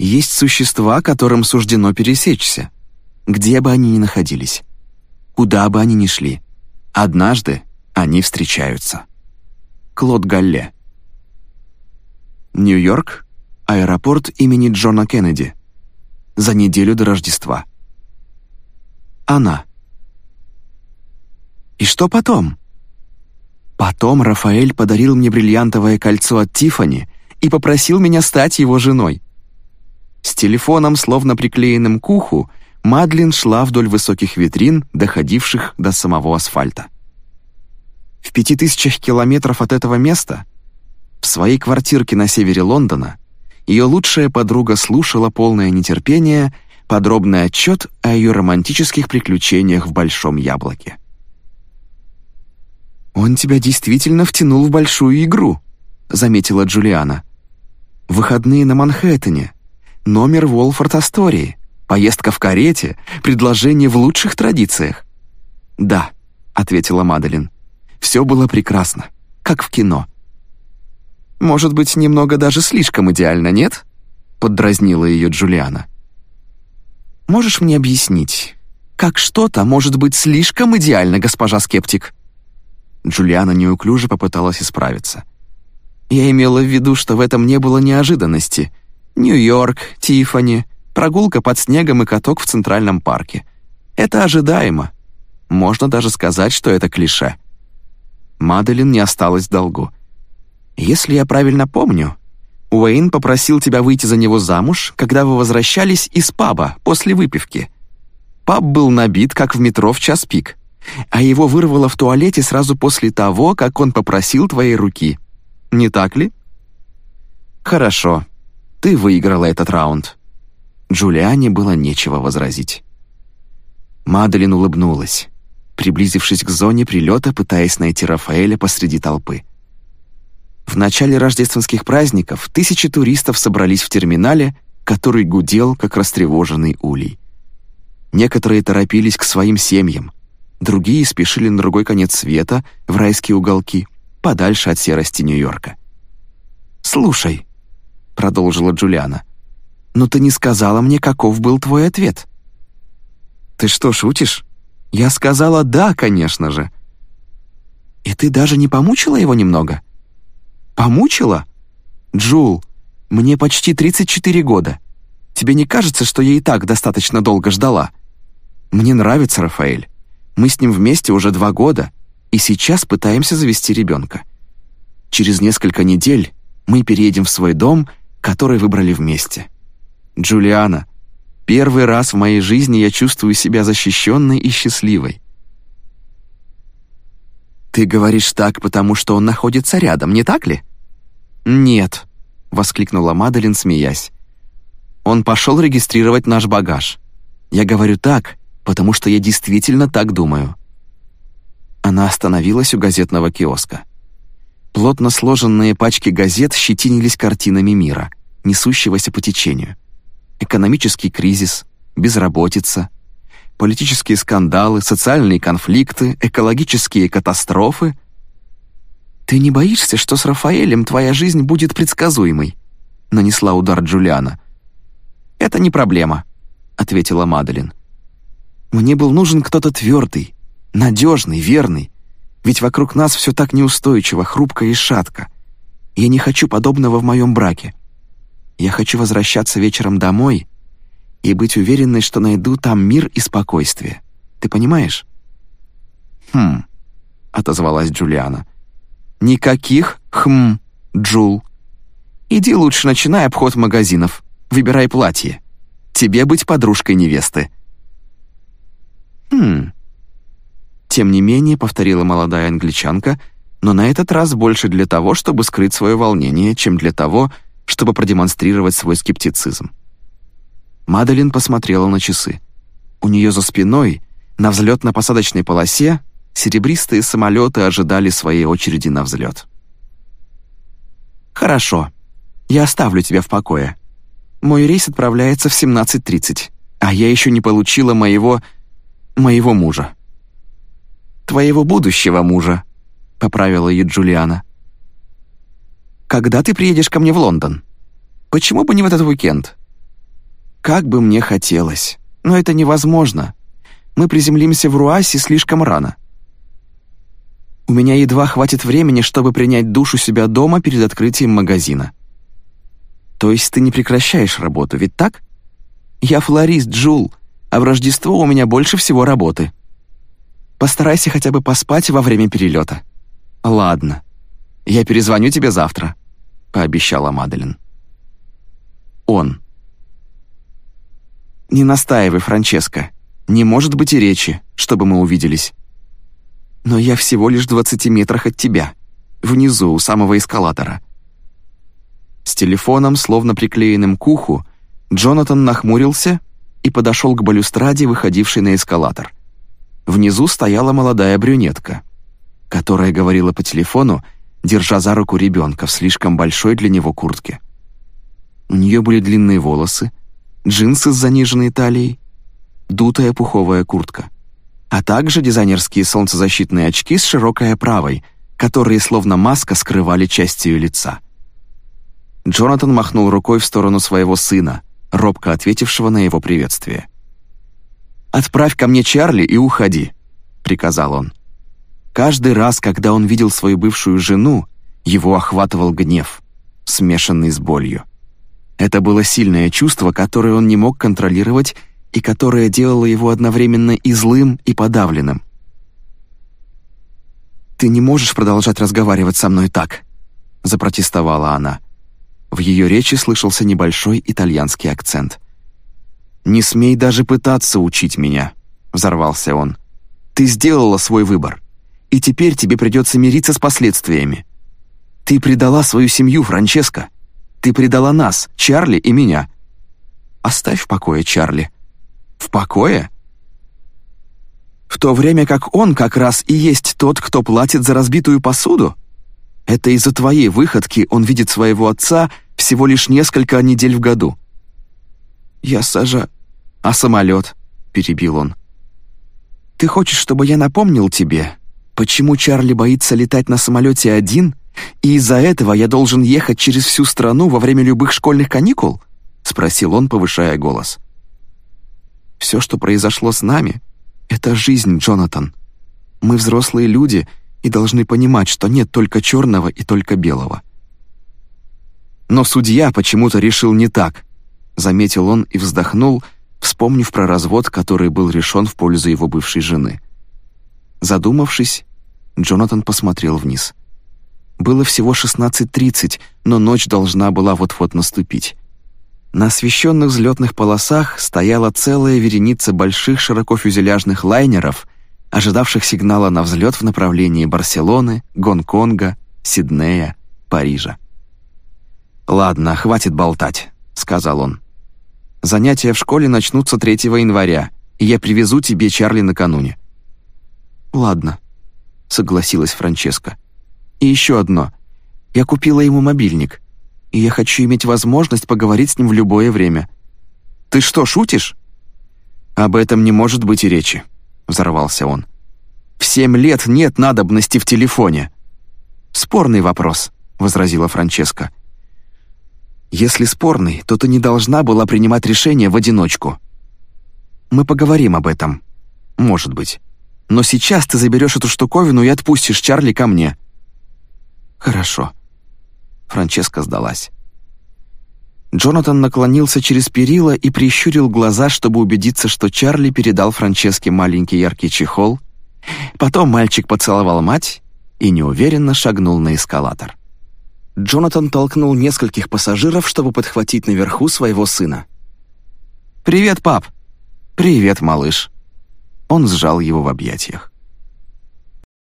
есть существа, которым суждено пересечься, где бы они ни находились, куда бы они ни шли. Однажды они встречаются. Клод Галле. Нью-Йорк, аэропорт имени Джона Кеннеди. За неделю до Рождества. Она. И что потом? Потом Рафаэль подарил мне бриллиантовое кольцо от Тифани и попросил меня стать его женой. С телефоном, словно приклеенным к уху, Мадлин шла вдоль высоких витрин, доходивших до самого асфальта. В пяти тысячах километров от этого места, в своей квартирке на севере Лондона, ее лучшая подруга слушала полное нетерпение подробный отчет о ее романтических приключениях в Большом Яблоке. «Он тебя действительно втянул в большую игру», — заметила Джулиана. «Выходные на Манхэттене, номер в Астории, поездка в карете, предложение в лучших традициях». «Да», — ответила Мадалин. «Все было прекрасно, как в кино». «Может быть, немного даже слишком идеально, нет?» — поддразнила ее Джулиана. «Можешь мне объяснить, как что-то может быть слишком идеально, госпожа скептик?» Джулиана неуклюже попыталась исправиться. «Я имела в виду, что в этом не было неожиданности», Нью-Йорк, Тифани, прогулка под снегом и каток в Центральном парке. Это ожидаемо. Можно даже сказать, что это клише. Маделин не осталась в долгу. «Если я правильно помню, Уэйн попросил тебя выйти за него замуж, когда вы возвращались из паба после выпивки. Паб был набит, как в метро в час пик, а его вырвало в туалете сразу после того, как он попросил твоей руки. Не так ли?» «Хорошо», ты выиграла этот раунд». Джулиане было нечего возразить. Маделин улыбнулась, приблизившись к зоне прилета, пытаясь найти Рафаэля посреди толпы. В начале рождественских праздников тысячи туристов собрались в терминале, который гудел, как растревоженный улей. Некоторые торопились к своим семьям, другие спешили на другой конец света, в райские уголки, подальше от серости Нью-Йорка. «Слушай», — продолжила Джулиана. «Но ты не сказала мне, каков был твой ответ». «Ты что, шутишь?» «Я сказала «да», конечно же». «И ты даже не помучила его немного?» «Помучила? Джул, мне почти 34 года. Тебе не кажется, что я и так достаточно долго ждала? Мне нравится Рафаэль. Мы с ним вместе уже два года, и сейчас пытаемся завести ребенка. Через несколько недель мы переедем в свой дом который выбрали вместе. Джулиана, первый раз в моей жизни я чувствую себя защищенной и счастливой. «Ты говоришь так, потому что он находится рядом, не так ли?» «Нет», — воскликнула Маделин, смеясь. «Он пошел регистрировать наш багаж. Я говорю так, потому что я действительно так думаю». Она остановилась у газетного киоска. Плотно сложенные пачки газет щетинились картинами мира, несущегося по течению. Экономический кризис, безработица, политические скандалы, социальные конфликты, экологические катастрофы. «Ты не боишься, что с Рафаэлем твоя жизнь будет предсказуемой?» — нанесла удар Джулиана. «Это не проблема», — ответила Маделин. «Мне был нужен кто-то твердый, надежный, верный, ведь вокруг нас все так неустойчиво, хрупко и шатко. Я не хочу подобного в моем браке. Я хочу возвращаться вечером домой и быть уверенной, что найду там мир и спокойствие. Ты понимаешь?» «Хм», — отозвалась Джулиана. «Никаких хм, Джул. Иди лучше начинай обход магазинов, выбирай платье. Тебе быть подружкой невесты». «Хм», тем не менее, повторила молодая англичанка, но на этот раз больше для того, чтобы скрыть свое волнение, чем для того, чтобы продемонстрировать свой скептицизм. Мадалин посмотрела на часы. У нее за спиной, на взлетно-посадочной полосе, серебристые самолеты ожидали своей очереди на взлет. «Хорошо. Я оставлю тебя в покое. Мой рейс отправляется в 17.30, а я еще не получила моего... моего мужа» твоего будущего мужа», — поправила ее Джулиана. «Когда ты приедешь ко мне в Лондон? Почему бы не в этот уикенд?» «Как бы мне хотелось, но это невозможно. Мы приземлимся в Руасе слишком рано. У меня едва хватит времени, чтобы принять душ у себя дома перед открытием магазина». «То есть ты не прекращаешь работу, ведь так?» «Я флорист, Джул, а в Рождество у меня больше всего работы». Постарайся хотя бы поспать во время перелета. Ладно. Я перезвоню тебе завтра, пообещала Маделин. Он. Не настаивай, Франческо. Не может быть и речи, чтобы мы увиделись. Но я всего лишь в двадцати метрах от тебя, внизу, у самого эскалатора. С телефоном, словно приклеенным к уху, Джонатан нахмурился и подошел к балюстраде, выходившей на эскалатор — Внизу стояла молодая брюнетка, которая говорила по телефону, держа за руку ребенка в слишком большой для него куртке. У нее были длинные волосы, джинсы с заниженной талией, дутая пуховая куртка, а также дизайнерские солнцезащитные очки с широкой оправой, которые словно маска скрывали часть ее лица. Джонатан махнул рукой в сторону своего сына, робко ответившего на его приветствие. «Отправь ко мне Чарли и уходи», — приказал он. Каждый раз, когда он видел свою бывшую жену, его охватывал гнев, смешанный с болью. Это было сильное чувство, которое он не мог контролировать и которое делало его одновременно и злым, и подавленным. «Ты не можешь продолжать разговаривать со мной так», — запротестовала она. В ее речи слышался небольшой итальянский акцент — «Не смей даже пытаться учить меня», — взорвался он. «Ты сделала свой выбор, и теперь тебе придется мириться с последствиями. Ты предала свою семью, Франческо. Ты предала нас, Чарли и меня. Оставь в покое, Чарли». «В покое?» В то время как он как раз и есть тот, кто платит за разбитую посуду? Это из-за твоей выходки он видит своего отца всего лишь несколько недель в году. «Я сажа...» «А самолет?» — перебил он. «Ты хочешь, чтобы я напомнил тебе, почему Чарли боится летать на самолете один, и из-за этого я должен ехать через всю страну во время любых школьных каникул?» — спросил он, повышая голос. «Все, что произошло с нами, — это жизнь, Джонатан. Мы взрослые люди и должны понимать, что нет только черного и только белого». Но судья почему-то решил не так — заметил он и вздохнул, вспомнив про развод, который был решен в пользу его бывшей жены. Задумавшись, Джонатан посмотрел вниз. Было всего 16.30, но ночь должна была вот-вот наступить. На освещенных взлетных полосах стояла целая вереница больших широкофюзеляжных лайнеров, ожидавших сигнала на взлет в направлении Барселоны, Гонконга, Сиднея, Парижа. «Ладно, хватит болтать», — сказал он. Занятия в школе начнутся 3 января, и я привезу тебе Чарли накануне». «Ладно», — согласилась Франческа. «И еще одно. Я купила ему мобильник, и я хочу иметь возможность поговорить с ним в любое время». «Ты что, шутишь?» «Об этом не может быть и речи», — взорвался он. «В семь лет нет надобности в телефоне». «Спорный вопрос», — возразила Франческа. Если спорный, то ты не должна была принимать решение в одиночку. Мы поговорим об этом. Может быть. Но сейчас ты заберешь эту штуковину и отпустишь Чарли ко мне». «Хорошо». Франческа сдалась. Джонатан наклонился через перила и прищурил глаза, чтобы убедиться, что Чарли передал Франческе маленький яркий чехол. Потом мальчик поцеловал мать и неуверенно шагнул на эскалатор. Джонатан толкнул нескольких пассажиров, чтобы подхватить наверху своего сына. «Привет, пап!» «Привет, малыш!» Он сжал его в объятиях.